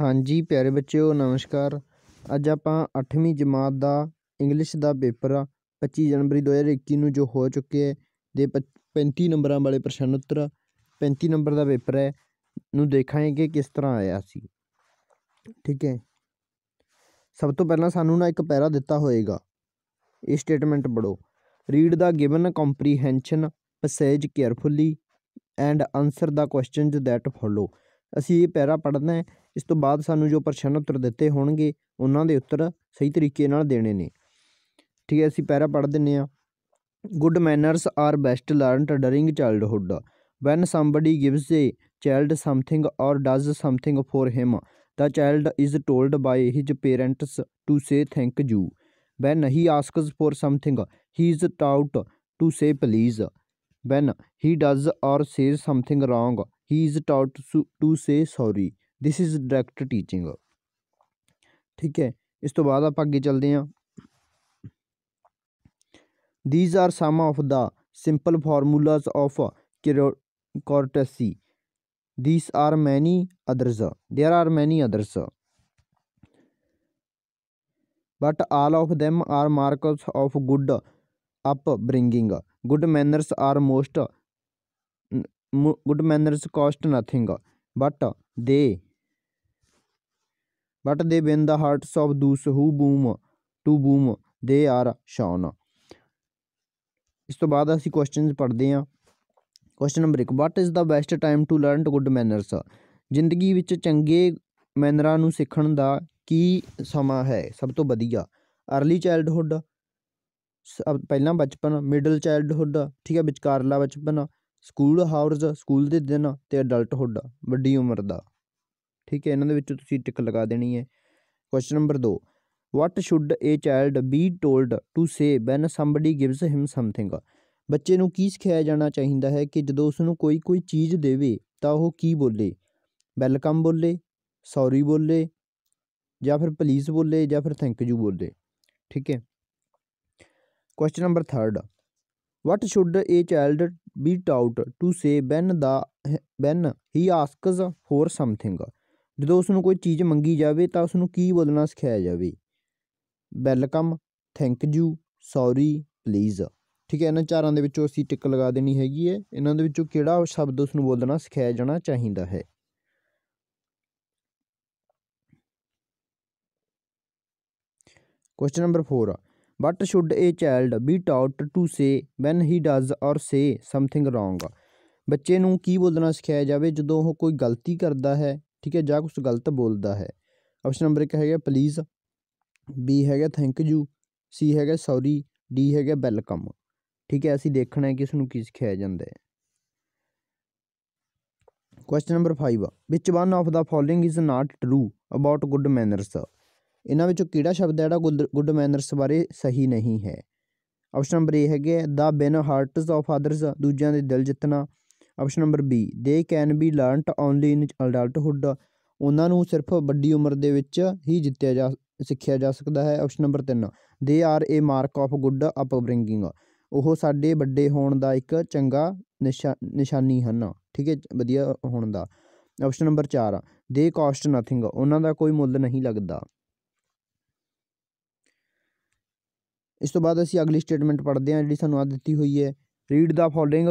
ਹਾਂਜੀ ਪਿਆਰੇ ਬੱਚਿਓ ਨਮਸਕਾਰ ਅੱਜ ਆਪਾਂ 8ਵੀਂ ਜਮਾਤ ਦਾ ਇੰਗਲਿਸ਼ ਦਾ ਪੇਪਰ 25 ਜਨਵਰੀ 2021 ਨੂੰ ਜੋ ਹੋ ਚੁੱਕਿਆ ਦੇ 35 ਨੰਬਰਾਂ ਵਾਲੇ ਪ੍ਰਸ਼ਨ ਉੱਤਰ 35 ਨੰਬਰ ਦਾ ਪੇਪਰ ਹੈ ਨੂੰ ਦੇਖਾਂਗੇ ਕਿ ਕਿਸ ਤਰ੍ਹਾਂ ਆਇਆ ਸੀ ਠੀਕ ਹੈ ਸਭ ਤੋਂ ਪਹਿਲਾਂ ਸਾਨੂੰ ਨਾ ਇੱਕ ਪੈਰਾ ਦਿੱਤਾ ਹੋਏਗਾ ਇਹ ਸਟੇਟਮੈਂਟ ਪੜੋ read the given comprehension passage carefully and answer the questions that follow ਅਸੀਂ ਇਹ ਪੈਰਾ ਪੜ੍ਹਨਾ ਹੈ ਇਸ ਤੋਂ ਬਾਅਦ ਸਾਨੂੰ ਜੋ ਪ੍ਰਸ਼ਨ ਉੱਤਰ ਦਿੱਤੇ ਹੋਣਗੇ ਉਹਨਾਂ ਦੇ ਉੱਤਰ ਸਹੀ ਤਰੀਕੇ ਨਾਲ ਦੇਣੇ ਨੇ ਠੀਕ ਹੈ ਅਸੀਂ ਪੈਰਾ ਪੜ੍ਹ ਦਿੰਨੇ ਆ good manners are best learned during childhood when somebody gives a child something or does something for him the child is told by his parents to say thank you when he asks for something he is taught to say please when he does or says something wrong he is taught to say sorry this is direct teaching ठीक है इस तो बाद आप अगे चलते हैं these are some of the simple formulas of courtesy these are many others there are many others but all of them are mark of good upbringing good manners are most good manners cost nothing but they but they bind the hearts of those who whom to whom they are shown ਇਸ ਤੋਂ ਬਾਅਦ ਅਸੀਂ questions ਪੜ੍ਹਦੇ ਹਾਂ question number 1 what is the best time to learn good manners ਜ਼ਿੰਦਗੀ ਵਿੱਚ ਚੰਗੇ ਮੈਨਰਾਂ ਨੂੰ ਸਿੱਖਣ ਦਾ ਕੀ ਸਮਾਂ ਹੈ ਸਭ ਤੋਂ ਵਧੀਆ अर्ਲੀ ਚਾਈਲਡਹੂਡ ਪਹਿਲਾਂ ਬਚਪਨ ਮਿਡਲ ਚਾਈਲਡਹੂਡ ਠੀਕ ਹੈ ਵਿਚਕਾਰਲਾ ਬਚਪਨ ਸਕੂਲ ਹਾਵਰਸ ਸਕੂਲ ਦੇ ਦਿਨ ਅਡਲਟ ਅਡਲਟਹੁੱਡ ਵੱਡੀ ਉਮਰ ਦਾ ਠੀਕ ਹੈ ਇਹਨਾਂ ਦੇ ਵਿੱਚੋਂ ਤੁਸੀਂ ਟਿਕ ਲਗਾ ਦੇਣੀ ਹੈ question number 2 what should a child be told to say when somebody gives him something ਬੱਚੇ ਨੂੰ ਕੀ ਸਿਖਾਇਆ ਜਾਣਾ ਚਾਹੀਦਾ ਹੈ ਕਿ ਜਦੋਂ ਉਸ ਨੂੰ ਕੋਈ ਕੋਈ ਚੀਜ਼ ਦੇਵੇ ਤਾਂ ਉਹ ਕੀ ਬੋਲੇ ਵੈਲਕਮ ਬੋਲੇ ਸੌਰੀ ਬੋਲੇ ਜਾਂ ਫਿਰ ਪਲੀਜ਼ ਬੋਲੇ ਜਾਂ ਫਿਰ ਥੈਂਕ ਯੂ ਬੋਲੇ ਠੀਕ ਹੈ question number 3 What should a child be taught to say when the when he asks for something ਜਦੋਂ ਉਸ ਨੂੰ ਕੋਈ ਚੀਜ਼ ਮੰਗੀ ਜਾਵੇ ਤਾਂ ਉਸ ਨੂੰ ਕੀ ਬੋਲਣਾ ਸਿਖਾਇਆ ਜਾਵੇ welcome thank you sorry please ਠੀਕ ਹੈ ਇਹਨਾਂ ਚਾਰਾਂ ਦੇ ਵਿੱਚੋਂ ਅਸੀਂ ਟਿਕ ਲਗਾ ਦੇਣੀ ਹੈਗੀ ਹੈ ਇਹਨਾਂ ਦੇ ਵਿੱਚੋਂ ਕਿਹੜਾ ਸ਼ਬਦ ਉਸ ਨੂੰ ਬੋਲਣਾ ਸਿਖਾਇਆ ਜਾਣਾ ਚਾਹੀਦਾ ਹੈ question number 4 what should a child be taught to say when he does or say something wrong ਬੱਚੇ ਨੂੰ ਕੀ ਬੋਲਣਾ ਸਿਖਾਇਆ ਜਾਵੇ ਜਦੋਂ ਉਹ ਕੋਈ ਗਲਤੀ ਕਰਦਾ ਹੈ ਠੀਕ ਹੈ ਜਾਂ ਕੁਝ ਗਲਤ ਬੋਲਦਾ ਹੈ ਆਪਸ਼ਨ ਨੰਬਰ 1 ਹੈਗਾ ਪਲੀਜ਼ ਬੀ ਹੈਗਾ ਥੈਂਕ ਯੂ ਸੀ ਹੈਗਾ ਸੌਰੀ ਡੀ ਹੈਗਾ ਵੈਲਕਮ ਠੀਕ ਹੈ ਅਸੀਂ ਦੇਖਣਾ ਹੈ ਕਿ ਇਸ ਨੂੰ ਕੀ ਸਿਖਾਇਆ ਜਾਂਦਾ ਹੈ ਕੁਐਸਚਨ ਨੰਬਰ 5 ਵਿੱਚ one of the following is not true about good manners ਇਹਨਾਂ ਵਿੱਚੋਂ ਕਿਹੜਾ ਸ਼ਬਦ ਹੈ ਜਿਹੜਾ ਗੁੱਡ ਮੈਨਰਸ ਬਾਰੇ ਸਹੀ ਨਹੀਂ ਹੈ ਆਪਸ਼ਨ ਨੰਬਰ ਏ ਹੈਗੇ ਦਾ ਬਿਨ ਹਾਰਟਸ ਆਫ ਅਦਰਸ ਦੂਜਿਆਂ ਦੇ ਦਿਲ ਜਿੱਤਣਾ option number B they can be learnt only in adulthood ਉਹਨਾਂ ਨੂੰ ਸਿਰਫ ਵੱਡੀ ਉਮਰ ਦੇ ਵਿੱਚ ਹੀ ਜਿੱਤਿਆ ਜਾ ਸਿੱਖਿਆ ਜਾ ਸਕਦਾ ਹੈ option number 3 they are a mark of good upbringing ਉਹ ਸਾਡੇ ਵੱਡੇ ਹੋਣ ਦਾ ਇੱਕ ਚੰਗਾ ਨਿਸ਼ਾਨੀ ਹਨ ਠੀਕ ਹੈ ਵਧੀਆ ਹੋਣ ਦਾ ਆਪਸ਼ਨ ਨੰਬਰ 4 ਦੇ ਕਾਸਟ ਨਥਿੰਗ ਉਹਨਾਂ ਦਾ ਕੋਈ ਮੁੱਲ ਨਹੀਂ ਲੱਗਦਾ ਇਸ ਤੋਂ ਬਾਅਦ ਅਸੀਂ ਅਗਲੀ ਸਟੇਟਮੈਂਟ ਪੜ੍ਹਦੇ ਹਾਂ ਜਿਹੜੀ ਸਾਨੂੰ ਆ ਦਿੱਤੀ ਹੋਈ ਹੈ read the following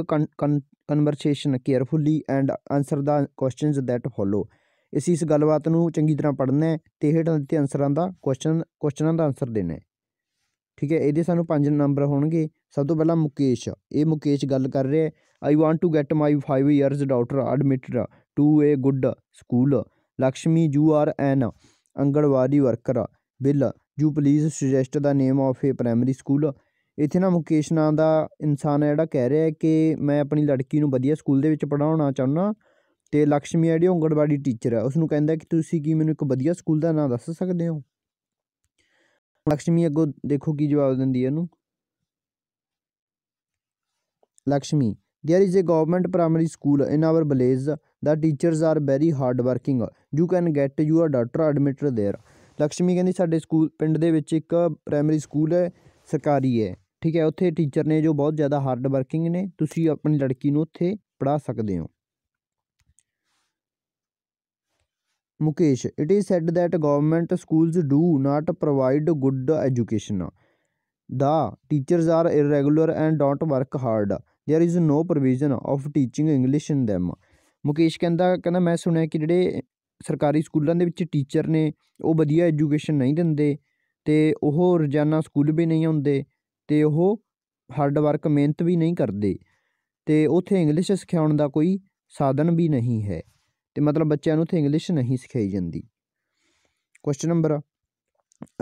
conversation carefully and answer the questions that follow ਅਸੀਂ ਇਸ ਗੱਲਬਾਤ ਨੂੰ ਚੰਗੀ ਤਰ੍ਹਾਂ ਪੜ੍ਹਨਾ ਹੈ ਤੇ ਹੇਠਾਂ ਦਿੱਤੇ ਆਨਸਰਾਂ ਦਾ ਕੁਐਸਚਨ ਕੁਐਸਚਨਾਂ ਦਾ ਆਨਸਰ ਦੇਣਾ ਹੈ ਠੀਕ ਹੈ ਇਹਦੇ ਸਾਨੂੰ ਪੰਜ ਨੰਬਰ ਹੋਣਗੇ ਸਭ ਤੋਂ ਪਹਿਲਾਂ ਮੁਕੇਸ਼ ਇਹ ਮੁਕੇਸ਼ ਗੱਲ ਕਰ ਰਿਹਾ I want to get my 5 years daughter admitted to a good school Lakshmi you are an anganwadi worker will you please suggest the name of a primary school ਇਥੇ ਨਾ ਮੁਕੇਸ਼ ਨਾਂ ਦਾ ਇਨਸਾਨ ਹੈ ਜਿਹੜਾ ਕਹਿ ਰਿਹਾ ਹੈ ਕਿ ਮੈਂ ਆਪਣੀ ਲੜਕੀ ਨੂੰ ਵਧੀਆ ਸਕੂਲ ਦੇ ਵਿੱਚ ਪੜਾਉਣਾ ਚਾਹੁੰਦਾ ਤੇ ਲక్ష్ਮੀ ਐਡੀ ਓਂਗਣਵਾੜੀ ਟੀਚਰ ਹੈ ਉਸ ਨੂੰ ਕਹਿੰਦਾ ਕਿ ਤੁਸੀਂ ਕੀ ਮੈਨੂੰ ਇੱਕ ਵਧੀਆ ਸਕੂਲ ਦਾ ਨਾਮ ਦੱਸ ਸਕਦੇ ਹੋ ਲక్ష్ਮੀ ਅੱਗੋਂ ਦੇਖੋ ਕੀ ਜਵਾਬ ਦਿੰਦੀ ਹੈ ਇਹਨੂੰ Lakshmi there is a government primary school in our village the teachers are very hard working you can get your daughter admitted there Lakshmi ਕਹਿੰਦੀ ਸਾਡੇ ਸਕੂਲ ਪਿੰਡ ਦੇ ਵਿੱਚ ਇੱਕ ਪ੍ਰਾਇਮਰੀ ਸਕੂਲ ਹੈ ਸਰਕਾਰੀ ਹੈ ਠੀਕ ਹੈ ਉੱਥੇ ਟੀਚਰ ਨੇ ਜੋ ਬਹੁਤ ਜ਼ਿਆਦਾ ਹਾਰਡ ਵਰਕਿੰਗ ਨੇ ਤੁਸੀਂ ਆਪਣੀ ਲੜਕੀ ਨੂੰ ਉੱਥੇ ਪੜ੍ਹਾ ਸਕਦੇ ਹੋ Mukesh it is said that government schools do not provide good education the teachers are irregular and don't work hard there is no provision of teaching English in them Mukesh ਕਹਿੰਦਾ ਕਹਿੰਦਾ ਮੈਂ ਸੁਣਿਆ ਕਿ ਜਿਹੜੇ ਸਰਕਾਰੀ ਸਕੂਲਾਂ ਦੇ ਵਿੱਚ ਟੀਚਰ ਨੇ ਉਹ ਵਧੀਆ ਐਜੂਕੇਸ਼ਨ ਨਹੀਂ ਦਿੰਦੇ ਤੇ ਉਹ ਰੋਜ਼ਾਨਾ ਸਕੂਲ ਵੀ ਨਹੀਂ ਆਉਂਦੇ ਤੇ ਉਹ ਹਾਰਡ ਵਰਕ ਮਿਹਨਤ ਵੀ ਨਹੀਂ ਕਰਦੇ ਤੇ ਉੱਥੇ ਇੰਗਲਿਸ਼ ਸਿਖਾਉਣ ਦਾ ਕੋਈ ਸਾਧਨ ਵੀ ਨਹੀਂ ਹੈ ਤੇ ਮਤਲਬ ਬੱਚਿਆਂ ਨੂੰ ਉੱਥੇ ਇੰਗਲਿਸ਼ ਨਹੀਂ ਸਿਖਾਈ ਜਾਂਦੀ ਕੁਐਸਚਨ ਨੰਬਰ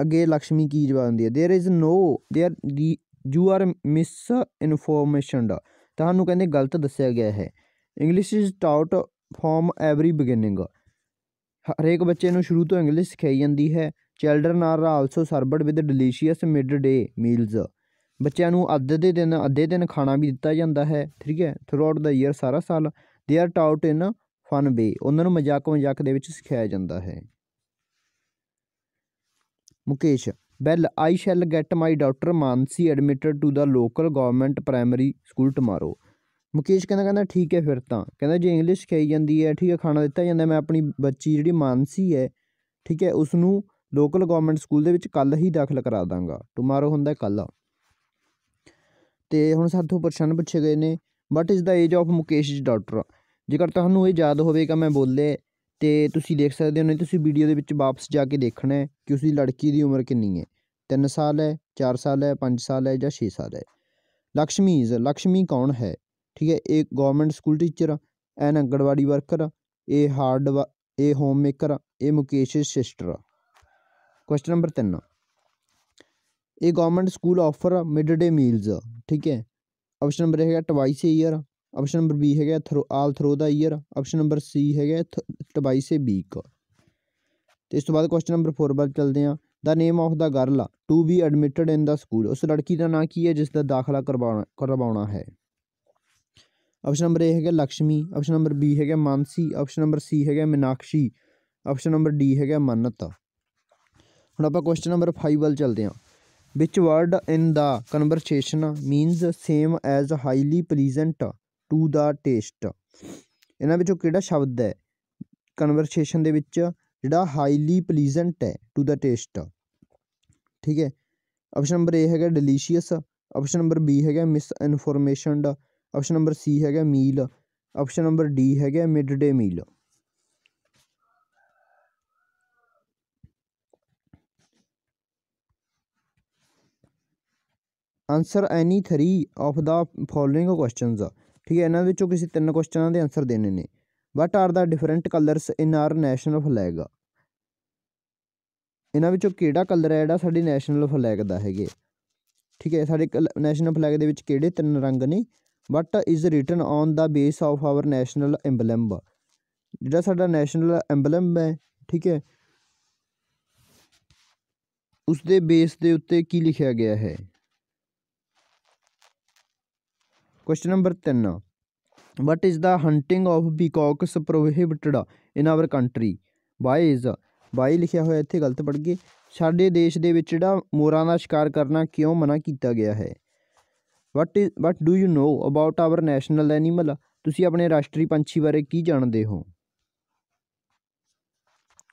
ਅੱਗੇ ਲక్ష్ਮੀ ਕੀ ਜਵਾਬ ਦਿੰਦੀ ਹੈ there is no there the you are misinformation ਦਾ ਤੁਹਾਨੂੰ ਕਹਿੰਦੇ ਗਲਤ ਦੱਸਿਆ ਗਿਆ ਹੈ English is taught from every beginning ਹਰੇਕ ਬੱਚੇ ਨੂੰ ਸ਼ੁਰੂ ਤੋਂ ਇੰਗਲਿਸ਼ ਸਿਖਾਈ ਜਾਂਦੀ ਹੈ children are also served with delicious mid day meals ਬੱਚਿਆਂ ਨੂੰ ਅੱਧੇ ਦੇ ਦਿਨ ਅੱਧੇ ਦਿਨ ਖਾਣਾ ਵੀ ਦਿੱਤਾ ਜਾਂਦਾ ਹੈ ਠੀਕ ਹੈ ਥਰੋਅਆਊਟ ਦਾ ਈਅਰ ਸਾਰਾ ਸਾਲ they are taught in fun way ਉਹਨਾਂ ਨੂੰ ਮਜ਼ਾਕ ਮਜ਼ਾਕ ਦੇ ਵਿੱਚ ਸਿਖਾਇਆ ਜਾਂਦਾ ਹੈ Mukesh well I shall get my daughter Mansi admitted to the local government primary school tomorrow Mukesh ਕਹਿੰਦਾ ਕਹਿੰਦਾ ਠੀਕ ਹੈ ਫਿਰ ਤਾਂ ਕਹਿੰਦਾ ਜੇ ਇੰਗਲਿਸ਼ ਸਿਖਾਈ ਜਾਂਦੀ ਹੈ ਠੀਕ ਹੈ ਖਾਣਾ ਦਿੱਤਾ ਜਾਂਦਾ ਮੈਂ ਆਪਣੀ ਬੱਚੀ ਜਿਹੜੀ ਮਾਨਸੀ ਹੈ ਠੀਕ ਹੈ ਉਸ ਨੂੰ ਲੋਕਲ ਗਵਰਨਮੈਂਟ ਸਕੂਲ ਦੇ ਵਿੱਚ ਕੱਲ ਹੀ ਦਾਖਲ ਕਰਾ ਦਾਂਗਾ ਟੁਮਾਰੋ ਹੁੰਦਾ ਕੱਲ ਤੇ ਹੁਣ ਸਾਥੋਂ ਪ੍ਰਸ਼ਨ ਪੁੱਛੇ ਗਏ ਨੇ what is the age of Mukesh daughter ਜੇਕਰ ਤੁਹਾਨੂੰ ਇਹ ਯਾਦ ਹੋਵੇਗਾ ਮੈਂ ਬੋਲੇ ਤੇ ਤੁਸੀਂ ਦੇਖ ਸਕਦੇ ਹੋ ਨਹੀਂ ਤੁਸੀਂ ਵੀਡੀਓ ਦੇ ਵਿੱਚ ਵਾਪਸ ਜਾ ਕੇ ਦੇਖਣਾ ਹੈ ਕਿ ਉਸ ਦੀ ਲੜਕੀ ਦੀ ਉਮਰ ਕਿੰਨੀ ਹੈ 3 ਸਾਲ ਹੈ 4 ਸਾਲ ਹੈ 5 ਸਾਲ ਹੈ ਜਾਂ 6 ਸਾਲ ਹੈ ਲక్ష్ਮੀ ਇਜ਼ ਲక్ష్ਮੀ ਕੌਣ ਹੈ ठीक है एक government school teacher an anganwadi worker a hard व a homemaker a Mukesh sister question number तीन a government school offer mid day meals ठीक है ऑप्शन नंबर है twice a year option number B है through all through the year option number C है थ twice ए beak तो इस तो बाद क्वेश्चन नंबर फोर बाद चलते हैं the name of the girl to be admitted in the school उस लड़की का ना की है जिसका दाखला करवा करवा है ਆਪਸ਼ਨ ਨੰਬਰ ਏ ਹੈਗਾ ਲక్ష్ਮੀ ਆਪਸ਼ਨ ਨੰਬਰ ਬੀ ਹੈਗਾ ਮਾਨਸੀ ਆਪਸ਼ਨ ਨੰਬਰ ਸੀ ਹੈਗਾ ਮਿਨਾਕਸ਼ੀ ਆਪਸ਼ਨ ਨੰਬਰ ਡੀ ਹੈਗਾ ਮੰਨਤ ਹੁਣ ਆਪਾਂ ਕੁਐਸਚਨ ਨੰਬਰ 5 ਵੱਲ ਚੱਲਦੇ ਹਾਂ which word in the conversation means same as highly pleasant to the taste ਇਹਨਾਂ ਵਿੱਚੋਂ ਕਿਹੜਾ ਸ਼ਬਦ ਹੈ ਕਨਵਰਸੇਸ਼ਨ ਦੇ ਵਿੱਚ ਜਿਹੜਾ ਹਾਈਲੀ ਪਲੀਜ਼ੈਂਟ ਹੈ ਟੂ ਦਾ ਟੇਸਟ ਠੀਕ ਹੈ ਆਪਸ਼ਨ ਨੰਬਰ ਏ ਹੈਗਾ ਡਿਲੀਸ਼ੀਅਸ ਆਪਸ਼ਨ ਨੰਬਰ ਬੀ ਹੈਗਾ misinformed option number C ਹੈਗਾ ਮੀਲ ਆਪਸ਼ਨ ਨੰਬਰ ਡੀ ਹੈਗਾ mid day meal answer any 3 of the following questions ਠੀਕ ਹੈ ਇਹਨਾਂ ਵਿੱਚੋਂ ਕਿਸੇ ਤਿੰਨ ਕੁਐਸਚਨਾਂ ਦੇ ਆਨਸਰ ਦੇਣੇ ਨੇ what are the different colours in our national flag ਇਹਨਾਂ ਵਿੱਚੋਂ ਕਿਹੜਾ ਕਲਰ ਹੈ ਜਿਹੜਾ ਸਾਡੇ ਨੈਸ਼ਨਲ ਫਲੈਗ ਦਾ ਹੈਗੇ ਠੀਕ ਹੈ ਸਾਡੇ ਨੈਸ਼ਨਲ ਫਲੈਗ ਦੇ ਵਿੱਚ ਕਿਹੜੇ ਤਿੰਨ ਰੰਗ ਨੇ what is written on the base of our national emblem ਜਿਹੜਾ ਸਾਡਾ ਨੈਸ਼ਨਲ ਐਂਬਲਮ ਹੈ ਠੀਕ ਹੈ ਉਸ ਦੇ ਬੇਸ ਦੇ ਉੱਤੇ ਕੀ ਲਿਖਿਆ ਗਿਆ ਹੈ question number 3 what is the hunting of peacocks prohibited in our country why is why ਲਿਖਿਆ ਹੋਇਆ ਇੱਥੇ ਗਲਤ ਪੜ ਗਏ ਸਾਡੇ ਦੇਸ਼ ਦੇ ਵਿੱਚ ਜਿਹੜਾ ਮੋਰਾਂ ਦਾ ਸ਼ਿਕਾਰ ਕਰਨਾ ਕਿਉਂ ਮਨਾ ਕੀਤਾ ਗਿਆ ਹੈ what is what do you know about our national animal ਤੁਸੀਂ ਆਪਣੇ ਰਾਸ਼ਟਰੀ ਪੰਛੀ ਬਾਰੇ ਕੀ ਜਾਣਦੇ ਹੋ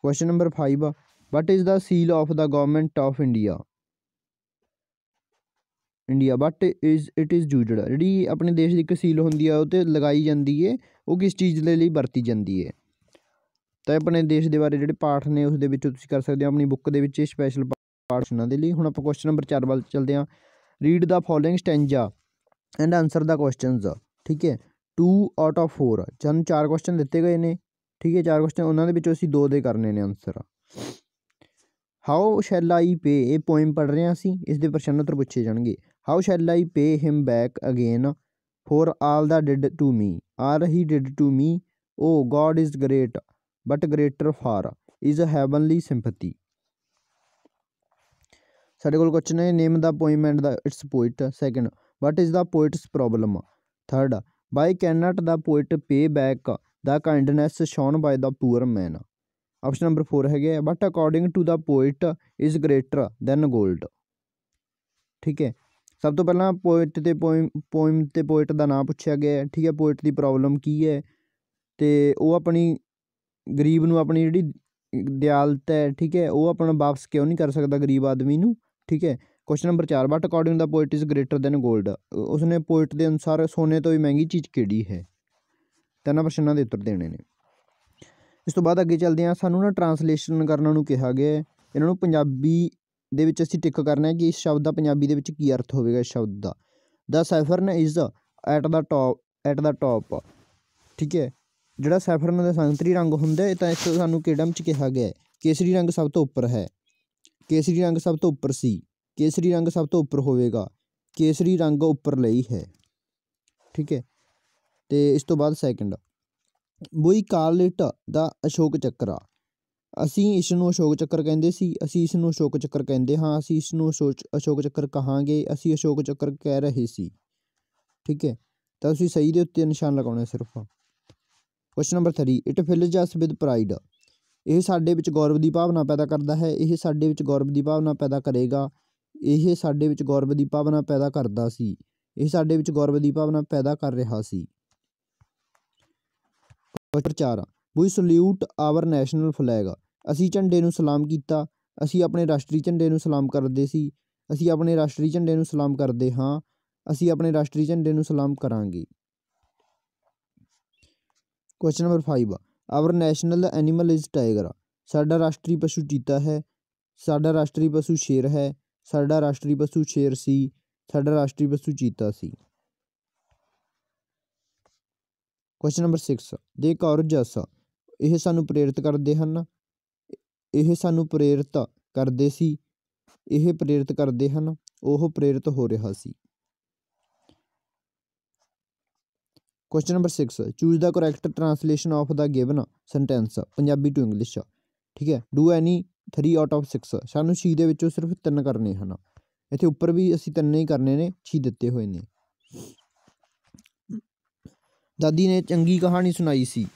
question number 5 what is the seal of the government of India India what is it is used ਜਿਹੜੀ ਆਪਣੇ ਦੇਸ਼ ਦੀ ਇੱਕ ਸੀਲ ਹੁੰਦੀ ਆ ਉਹ ਤੇ ਲਗਾਈ ਜਾਂਦੀ ਏ ਉਹ ਕਿਸ ਚੀਜ਼ ਦੇ ਲਈ ਵਰਤੀ ਜਾਂਦੀ ਏ ਤਾਂ ਆਪਣੇ ਦੇਸ਼ ਦੇ ਬਾਰੇ ਜਿਹੜੇ ਪਾਠ ਨੇ ਉਸ ਦੇ ਵਿੱਚ ਤੁਸੀਂ ਕਰ ਸਕਦੇ ਹੋ ਆਪਣੀ ਬੁੱਕ ਦੇ ਵਿੱਚ ਸਪੈਸ਼ਲ ਪਾਠ ਸੁਣਾ ਦੇ ਲਈ ਹੁਣ ਆਪਾਂ ਕੁਐਸਚਨ ਨੰਬਰ 4 ਵੱਲ ਚੱਲਦੇ ਹਾਂ read the following stanza and answer the question ठीक है टू आउट ऑफ फोर सानू चार क्वेश्चन दिते गए ने ठीक है चार क्वेश्चन उन्होंने ਵਿੱਚੋਂ ਅਸੀਂ ਦੋ ਦੇ ਕਰਨੇ ਨੇ answer how shall I pay ਇਹ ਪੋਇਮ ਪੜ ਰਹੇ ਹਾਂ ਅਸੀਂ ਇਸ ਦੇ ਪ੍ਰਸ਼ਨ ਉੱਤਰ ਪੁੱਛੇ ਜਾਣਗੇ how shall I pay him back again for all the did to me or he did to me oh God is great but greater far is heavenly sympathy ਸਾਡੇ ਕੋਲ ਕੁਐਸਚਨ ਹੈ name the appointment the its poet second what is the poet's problem third by not the poet pay back the kindness shown by the poor man option number 4 ਹੈਗੇ but according to the poet is greater than 골ਡ ਠੀਕ ਹੈ ਸਭ ਤੋਂ ਪਹਿਲਾਂ poet ਤੇ poem poem ਤੇ poet ਦਾ ਨਾਮ ਪੁੱਛਿਆ ਗਿਆ ਹੈ ਠੀਕ ਹੈ ਪੋਇਟ ਦੀ ਪ੍ਰੋਬਲਮ ਕੀ ਹੈ ਤੇ ਉਹ ਆਪਣੀ ਗਰੀਬ ਨੂੰ ਆਪਣੀ ਜਿਹੜੀ ਦਿਆਲਤ ਹੈ ਠੀਕ ਹੈ ਉਹ ਆਪਣਾ ਵਾਪਸ ਕਿਉਂ ਨਹੀਂ ਕਰ ਸਕਦਾ ਗਰੀਬ ਆਦਮੀ ਨੂੰ ਠੀਕ ਹੈ question number 4 what according the poet is greater than 골ਡ ਉਸਨੇ ਪੋਇਟ ਦੇ ਅਨੁਸਾਰ ਸੋਨੇ ਤੋਂ ਵੀ ਮਹਿੰਗੀ ਚੀਜ਼ ਕਿਹੜੀ ਹੈ ਤਿੰਨਾਂ ਪ੍ਰਸ਼ਨਾਂ ਦੇ ਉੱਤਰ ਦੇਣੇ ਨੇ ਇਸ ਤੋਂ ਬਾਅਦ ਅੱਗੇ ਚੱਲਦੇ ਹਾਂ ਸਾਨੂੰ ਨਾ ਟਰਾਂਸਲੇਸ਼ਨ ਕਰਨ ਨੂੰ ਕਿਹਾ ਗਿਆ ਇਹਨਾਂ ਨੂੰ ਪੰਜਾਬੀ ਦੇ ਵਿੱਚ ਅਸੀਂ ਟਿਕ ਕਰਨਾ ਹੈ ਕਿ ਇਸ ਸ਼ਬਦ ਦਾ ਪੰਜਾਬੀ ਦੇ ਵਿੱਚ ਕੀ ਅਰਥ ਹੋਵੇਗਾ ਇਸ ਸ਼ਬਦ ਦਾ the saffron is at the top at the top ਠੀਕ ਹੈ ਜਿਹੜਾ ਸੈਫਰਨ ਦਾ ਸੰਤਰੀ ਰੰਗ ਹੁੰਦਾ ਹੈ ਤਾਂ ਇਸ ਸਾਨੂੰ ਕਿਹੜਾ ਵਿੱਚ ਕਿਹਾ ਗਿਆ ਹੈ ਕੇਸਰੀ ਰੰਗ ਸਭ ਤੋਂ ਉੱਪਰ ਹੈ ਕੇਸਰੀ ਰੰਗ ਸਭ ਤੋਂ ਉੱਪਰ ਸੀ ਕੇਸਰੀ ਰੰਗ ਸਭ ਤੋਂ ਉੱਪਰ ਹੋਵੇਗਾ ਕੇਸਰੀ ਰੰਗ ਉੱਪਰ ਲਈ ਹੈ ਠੀਕ ਹੈ ਤੇ ਇਸ ਤੋਂ ਬਾਅਦ ਸੈਕੰਡ ਬੁਈ ਕਾਰਲਿਟ ਦਾ ਅਸ਼ੋਕ ਚੱਕਰਾ ਅਸੀਂ ਇਸ ਨੂੰ ਅਸ਼ੋਕ ਚੱਕਰ ਕਹਿੰਦੇ ਸੀ ਅਸੀਂ ਇਸ ਨੂੰ ਅਸ਼ੋਕ ਚੱਕਰ ਕਹਿੰਦੇ ਹਾਂ ਅਸੀਂ ਇਸ ਨੂੰ ਅਸ਼ੋਕ ਚੱਕਰ ਕਹਾਂਗੇ ਅਸੀਂ ਅਸ਼ੋਕ ਚੱਕਰ ਕਹਿ ਰਹੇ ਸੀ ਠੀਕ ਹੈ ਤਾਂ ਤੁਸੀਂ ਸਹੀ ਦੇ ਉੱਤੇ ਨਿਸ਼ਾਨ ਲਗਾਉਣਾ ਸਿਰਫ question number 3 it fills us with pride ਇਹ ਸਾਡੇ ਵਿੱਚ ਗੌਰਵ ਦੀ ਭਾਵਨਾ ਪੈਦਾ ਕਰਦਾ ਹੈ ਇਹ ਸਾਡੇ ਵਿੱਚ ਗੌਰਵ ਦੀ ਭਾਵਨਾ ਪੈਦਾ ਕਰੇਗਾ ਇਹ ਸਾਡੇ ਵਿੱਚ ਗੌਰਵ ਦੀ ਭਾਵਨਾ ਪੈਦਾ ਕਰਦਾ ਸੀ ਇਹ ਸਾਡੇ ਵਿੱਚ ਗੌਰਵ ਦੀ ਭਾਵਨਾ ਪੈਦਾ ਕਰ ਰਿਹਾ ਸੀ ਪ੍ਰਚਾਰ we salute our national flag ਅਸੀਂ ਝੰਡੇ ਨੂੰ ਸਲਾਮ ਕੀਤਾ ਅਸੀਂ ਆਪਣੇ ਰਾਸ਼ਟਰੀ ਝੰਡੇ ਨੂੰ ਸਲਾਮ ਕਰਦੇ ਸੀ ਅਸੀਂ ਆਪਣੇ ਰਾਸ਼ਟਰੀ ਝੰਡੇ ਨੂੰ ਸਲਾਮ ਕਰਦੇ ਹਾਂ ਅਸੀਂ ਆਪਣੇ ਰਾਸ਼ਟਰੀ ਝੰਡੇ ਨੂੰ ਸਲਾਮ ਕਰਾਂਗੇ question number 5 our national animal is tiger ਸਾਡਾ ਰਾਸ਼ਟਰੀ ਪਸ਼ੂ ਚੀਤਾ ਹੈ ਸਾਡਾ ਰਾਸ਼ਟਰੀ ਪਸ਼ੂ ਸ਼ੇਰ ਹੈ ਸਾਡਾ ਰਾਸ਼ਟਰੀ ਪਸ਼ੂ ਸ਼ੇਰ ਸੀ ਸਾਡਾ ਰਾਸ਼ਟਰੀ ਪਸ਼ੂ ਚੀਤਾ ਸੀ ਕੁਐਸਚਨ ਨੰਬਰ 6 ਦੇ ਕੌਰਜਸ ਇਹ ਸਾਨੂੰ ਪ੍ਰੇਰਿਤ ਕਰਦੇ ਹਨ ਇਹ ਸਾਨੂੰ ਪ੍ਰੇਰਿਤ ਕਰਦੇ ਸੀ ਇਹ ਪ੍ਰੇਰਿਤ ਕਰਦੇ ਹਨ ਉਹ ਪ੍ਰੇਰਿਤ ਹੋ ਰਿਹਾ ਸੀ question number 6 choose the correct translation of the given sentence Punjabi to English ਠੀਕ ਹੈ ਡੂ ਐਨੀ 3 ਆਊਟ ਆਫ 6 ਸਾਨੂੰ ਛੀ ਦੇ ਵਿੱਚੋਂ ਸਿਰਫ ਤਿੰਨ ਕਰਨੇ ਹਨ ਇੱਥੇ ਉੱਪਰ ਵੀ ਅਸੀਂ ਤਿੰਨ ਹੀ ਕਰਨੇ ਨੇ 6 ਦਿੱਤੇ ਹੋਏ ਨੇ ਦਾਦੀ ਨੇ ਚੰਗੀ ਕਹਾਣੀ ਸੁਣਾਈ ਸੀ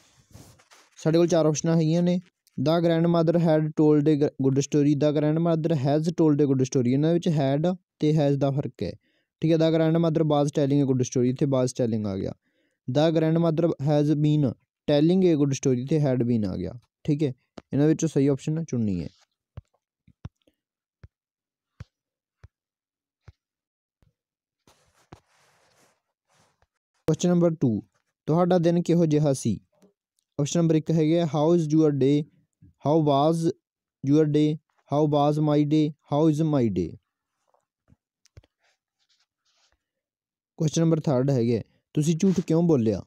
ਸਾਡੇ ਕੋਲ ਚਾਰ ਆਪਸ਼ਨਾਂ ਹੈਗੀਆਂ ਨੇ the grandmother had told a good story the grandmother has told a good story ਇਹਨਾਂ ਵਿੱਚ ਹੈਡ ਤੇ ਹੈਜ਼ ਦਾ ਫਰਕ ਹੈ ਠੀਕ ਹੈ the grandmother was telling a good story ਇੱਥੇ ਬਾਜ਼ ਟੈਲਿੰਗ ਆ ਗਿਆ the grandmother has been telling a good story तो हैड बीन आ गया ठीक है इन्होंने सही ऑप्शन चुननी है क्वेश्चन नंबर टू थोड़ा दिन किहोजा सी ऑप्शन नंबर एक है how is your day how was your day how was my day how is my day question number third है ਤੁਸੀਂ ਝੂਠ ਕਿਉਂ ਬੋਲਿਆ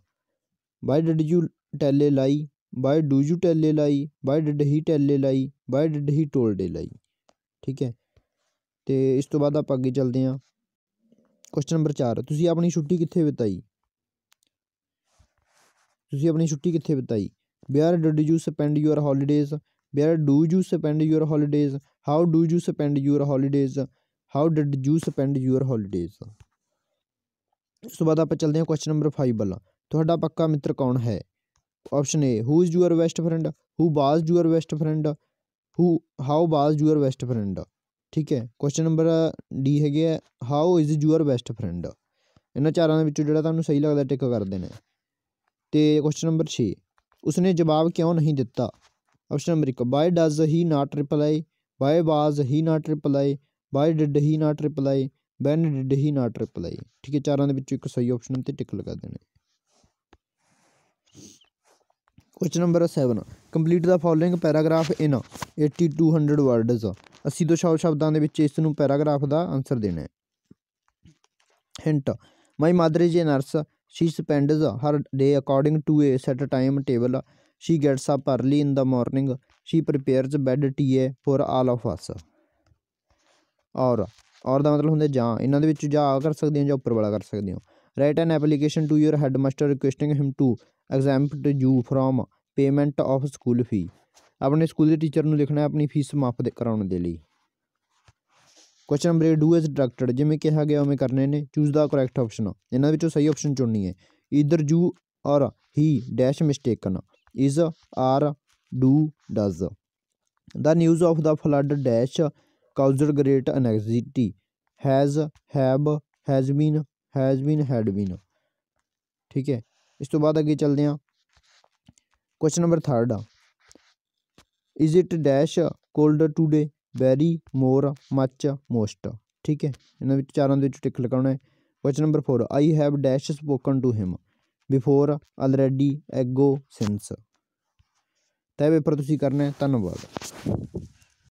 why did you tell a lie why do you tell a lie why did he tell a lie why did he told a lie ਠੀਕ ਹੈ ਤੇ ਇਸ ਤੋਂ ਬਾਅਦ ਆਪਾਂ ਅੱਗੇ ਚੱਲਦੇ ਹਾਂ ਕੁਐਸਚਨ ਨੰਬਰ 4 ਤੁਸੀਂ ਆਪਣੀ ਛੁੱਟੀ ਕਿੱਥੇ ਬਿਤਾਈ ਤੁਸੀਂ ਆਪਣੀ ਛੁੱਟੀ ਕਿੱਥੇ ਬਿਤਾਈ where did you spend your holidays where do you spend your holidays how do you spend your holidays how did you spend your holidays ਉਸ ਤੋਂ ਬਾਅਦ ਆਪਾਂ ਚੱਲਦੇ ਹਾਂ ਕੁਐਸਚਨ ਨੰਬਰ 5 ਵੱਲ ਤੁਹਾਡਾ ਪੱਕਾ ਮਿੱਤਰ ਕੌਣ ਹੈ option A who is your best friend who was your best friend who how was your best friend ਠੀਕ ਹੈ ਕੁਐਸਚਨ ਨੰਬਰ ਡੀ ਹੈਗੇ ਆ how is your best friend ਇਹਨਾਂ ਚਾਰਾਂ ਦੇ ਵਿੱਚੋਂ ਜਿਹੜਾ ਤੁਹਾਨੂੰ ਸਹੀ ਲੱਗਦਾ ਟਿਕ ਕਰ ਦੇਣਾ ਤੇ ਕੁਐਸਚਨ ਨੰਬਰ 6 ਉਸਨੇ ਜਵਾਬ ਕਿਉਂ ਨਹੀਂ ਦਿੱਤਾ option number 1 why does he not reply why was he not reply why did he not reply when did he not reply ਠੀਕ ਹੈ ਚਾਰਾਂ ਦੇ ਵਿੱਚੋਂ ਇੱਕ ਸਹੀ ਆਪਸ਼ਨ ਤੇ ਟਿਕ ਲਗਾ ਦੇਣਾ question number 7 complete the following paragraph in 80 200 words 80 ਤੋਂ 100 ਸ਼ਬਦਾਂ ਦੇ ਵਿੱਚ ਇਸ ਨੂੰ ਪੈਰਾਗ੍ਰਾਫ ਦਾ ਆਨਸਰ ਦੇਣਾ ਹੈ hint my mother is a nurse she spends her day according to a set time table she gets up early in the morning she prepares bed tea for all of us ਔਰ ਔਰ ਦਾ ਮਤਲਬ ਹੁੰਦਾ ਜਾਂ ਇਹਨਾਂ ਦੇ ਵਿੱਚ ਜਾਂ ਕਰ ਸਕਦੇ ਹੋ ਜਾਂ ਉੱਪਰ ਵਾਲਾ ਕਰ ਸਕਦੇ ਹੋ write an application to your headmaster requesting him to exempt you from payment of school fee ਆਪਣੇ ਸਕੂਲ ਦੇ ਟੀਚਰ ਨੂੰ ਲਿਖਣਾ ਹੈ ਆਪਣੀ ਫੀਸ ਮਾਫ ਕਰਾਉਣ ਦੇ ਲਈ question number 2 do as directed ਜਿਵੇਂ ਕਿਹਾ ਗਿਆ ਉਵੇਂ ਕਰਨੇ ਨੇ ਚੂਜ਼ ਦਾ ਕਰੈਕਟ ਆਪਸ਼ਨ ਇਹਨਾਂ ਵਿੱਚੋਂ ਸਹੀ ਆਪਸ਼ਨ ਚੁਣਨੀ ਹੈ either you or he dash mistaken is are do does the news of the flood dash culture great anxiety has have has been has been had been ठीक है इस तो बाद अगे चलते हैं question number third is it dash cold today very more much most ठीक है इन चारों टिक लगा है question number four I have dash spoken to him before already ago since तो यह पेपर तुम करना है तो धन्यवाद